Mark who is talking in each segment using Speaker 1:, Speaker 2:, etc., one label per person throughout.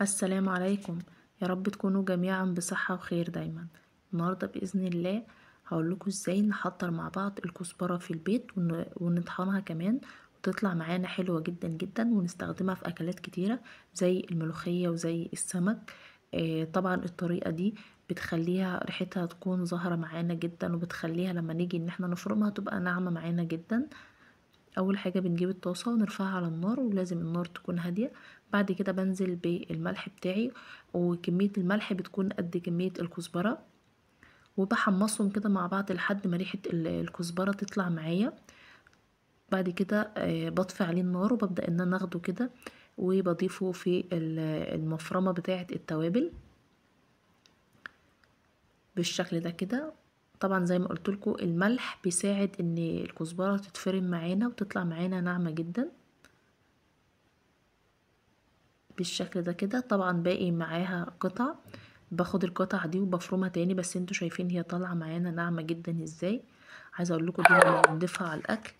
Speaker 1: السلام عليكم يا رب تكونوا جميعا بصحة وخير دايما النهاردة بإذن الله هقول لكم ازاي نحضر مع بعض الكزبرة في البيت ونطحنها كمان وتطلع معانا حلوة جدا جدا ونستخدمها في أكلات كتيرة زي الملوخية وزي السمك آه، طبعا الطريقة دي بتخليها ريحتها تكون ظاهرة معانا جدا وبتخليها لما نيجي ان احنا نفرمها تبقى ناعمة معانا جدا اول حاجه بنجيب الطاسه ونرفعها على النار ولازم النار تكون هاديه بعد كده بنزل بالملح بتاعي وكميه الملح بتكون قد كميه الكزبره وبحمصهم كده مع بعض لحد ما ريحه الكزبره تطلع معايا بعد كده آه، بطفي عليه النار وببدا ان انا اخده كده وبضيفه في المفرمه بتاعه التوابل بالشكل ده كده طبعا زي ما قلت لكم الملح بيساعد ان الكزبره تتفرم معانا وتطلع معانا ناعمه جدا بالشكل ده كده طبعا باقي معاها قطع باخد القطع دي وبفرمها تاني بس انتوا شايفين هي طالعه معانا ناعمه جدا ازاي عايزه اقول لكم دي لما بنضيفها على الاكل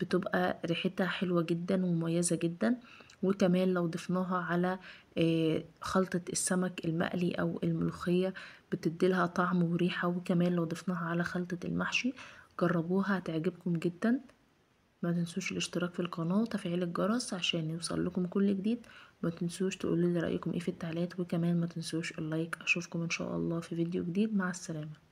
Speaker 1: بتبقى ريحتها حلوه جدا ومميزه جدا وكمان لو ضفناها على آه، خلطة السمك المقلي أو الملوخية بتديلها طعم وريحة وكمان لو ضفناها على خلطة المحشي جربوها هتعجبكم جدا ما تنسوش الاشتراك في القناة وتفعيل الجرس عشان يوصل لكم كل جديد ما تنسوش تقولوا لي رأيكم ايه في التعليقات وكمان ما تنسوش اللايك اشوفكم ان شاء الله في فيديو جديد مع السلامة